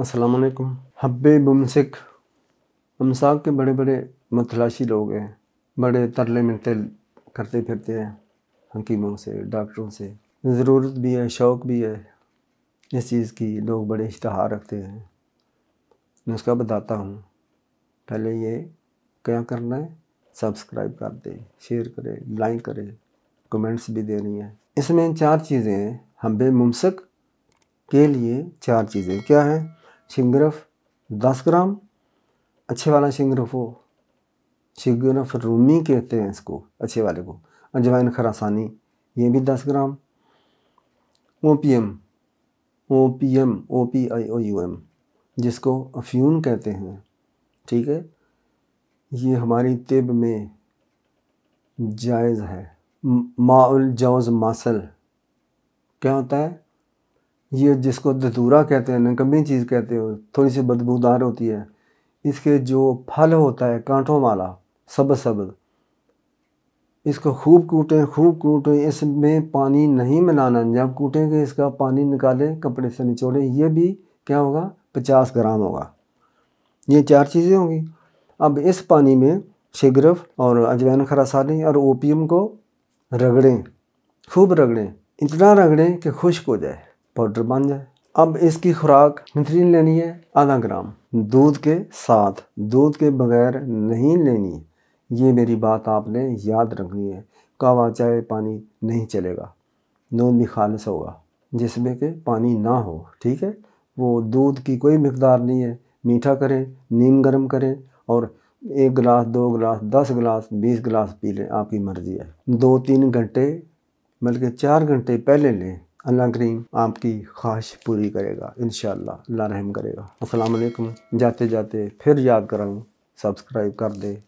अस्सलाम वालेकुम हब्बे बमसिक अमसाक के बड़े बड़े मतलाशी लोग हैं बड़े तरले मिलते करते फिरते हैं हकीमों से डॉक्टरों से ज़रूरत भी है शौक़ भी है इस चीज़ की लोग बड़े इश्तहार रखते हैं उसका बताता हूँ पहले ये क्या करना है सब्सक्राइब कर दे शेयर करें लाइक करें कमेंट्स भी दे रही है इसमें चार चीज़ें हैं हम्बे मुमसक के लिए चार चीज़ें क्या हैं शिंगरफ दस ग्राम अच्छे वाला शिंगरफ हो शिंगरफ रूमी कहते हैं इसको अच्छे वाले को अजवाइन खरासानी ये भी दस gram O P M O P M O P I O U M जिसको अफ्यून कहते हैं ठीक है ये हमारी तिब में जायज़ है माउल जौज़ मासल क्या होता है ये जिसको धतूरा कहते हैं नकमी चीज़ कहते हो थोड़ी सी बदबूदार होती है इसके जो फल होता है कांठों वाला सब सबज इसको खूब कूटें खूब कूटें इसमें पानी नहीं मिलाना जब कूटेंगे इसका पानी निकालें कपड़े से निचोड़ें ये भी क्या होगा पचास ग्राम होगा ये चार चीज़ें होंगी अब इस पानी में शिगरफ और अजवैन खरासानी और ओपियम को रगड़ें खूब रगड़ें इतना रगड़ें कि खुश्क हो जाए पाउडर बन जाए अब इसकी खुराक नथरीन लेनी है आधा ग्राम दूध के साथ दूध के बगैर नहीं लेनी ये मेरी बात आपने याद रखनी है कावा चाय पानी नहीं चलेगा नून भी खालस होगा जिसमें कि पानी ना हो ठीक है वो दूध की कोई मकदार नहीं है मीठा करें नीम गर्म करें और एक गिलास दो गिलास दस गिलास बीस गिलास पी लें आपकी मर्ज़ी है दो तीन घंटे बल्कि चार घंटे पहले लें अल्लाह करीम आपकी ख्वाहिश पूरी करेगा इन अल्लाह रहम करेगा असलकम जाते जाते फिर याद कराऊँ सब्सक्राइब कर दे